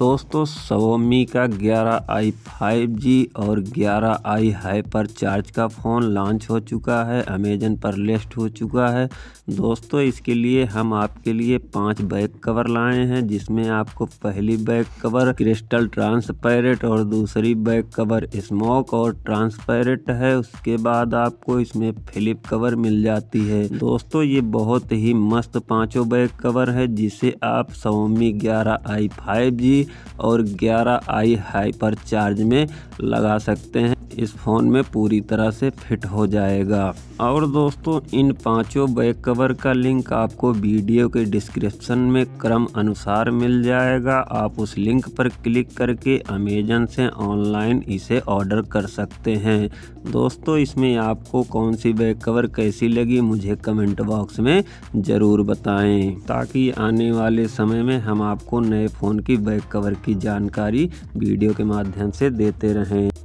दोस्तों सोमी का ग्यारह आई फाइव जी और ग्यारह आई हाइपर चार्ज का फ़ोन लॉन्च हो चुका है अमेजन पर लिस्ट हो चुका है दोस्तों इसके लिए हम आपके लिए पांच बैक कवर लाए हैं जिसमें आपको पहली बैक कवर क्रिस्टल ट्रांसपेरेंट और दूसरी बैक कवर स्मोक और ट्रांसपेरेंट है उसके बाद आपको इसमें फ्लिप कवर मिल जाती है दोस्तों ये बहुत ही मस्त पाँचों बैक कवर है जिसे आप सोमी ग्यारह आई फाइव जी और 11 आई हाइपर चार्ज में लगा सकते हैं इस फ़ोन में पूरी तरह से फिट हो जाएगा और दोस्तों इन पांचों बैक कवर का लिंक आपको वीडियो के डिस्क्रिप्शन में क्रम अनुसार मिल जाएगा आप उस लिंक पर क्लिक करके अमेजन से ऑनलाइन इसे ऑर्डर कर सकते हैं दोस्तों इसमें आपको कौन सी बैक कवर कैसी लगी मुझे कमेंट बॉक्स में ज़रूर बताएँ ताकि आने वाले समय में हम आपको नए फ़ोन की बैक कवर की जानकारी वीडियो के माध्यम से देते रहें